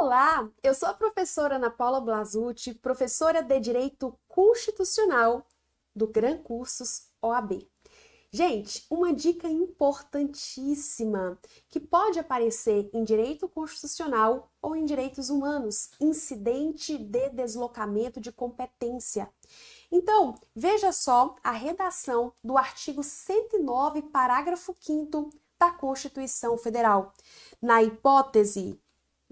Olá, eu sou a professora Ana Paula Blasucci, professora de Direito Constitucional do Gran Cursos OAB. Gente, uma dica importantíssima que pode aparecer em direito constitucional ou em direitos humanos: incidente de deslocamento de competência. Então, veja só a redação do artigo 109, parágrafo 5 da Constituição Federal. Na hipótese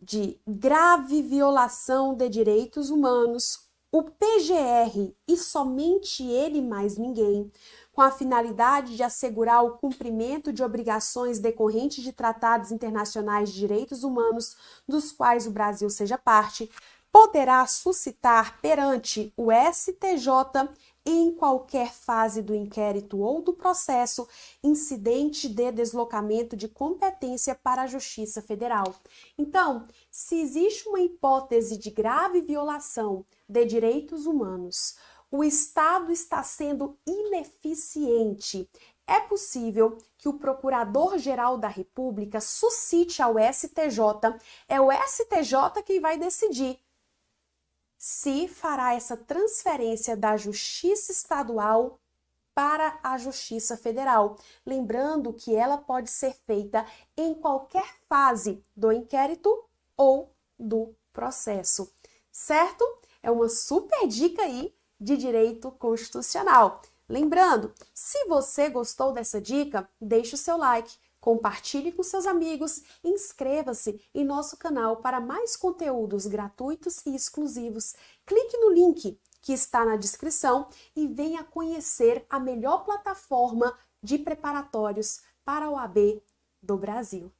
de grave violação de direitos humanos, o PGR e somente ele mais ninguém, com a finalidade de assegurar o cumprimento de obrigações decorrentes de tratados internacionais de direitos humanos, dos quais o Brasil seja parte, poderá suscitar perante o STJ em qualquer fase do inquérito ou do processo, incidente de deslocamento de competência para a Justiça Federal. Então, se existe uma hipótese de grave violação de direitos humanos, o Estado está sendo ineficiente. É possível que o Procurador-Geral da República suscite ao STJ, é o STJ quem vai decidir se fará essa transferência da Justiça Estadual para a Justiça Federal. Lembrando que ela pode ser feita em qualquer fase do inquérito ou do processo, certo? É uma super dica aí de direito constitucional. Lembrando, se você gostou dessa dica, deixe o seu like Compartilhe com seus amigos, inscreva-se em nosso canal para mais conteúdos gratuitos e exclusivos. Clique no link que está na descrição e venha conhecer a melhor plataforma de preparatórios para a OAB do Brasil.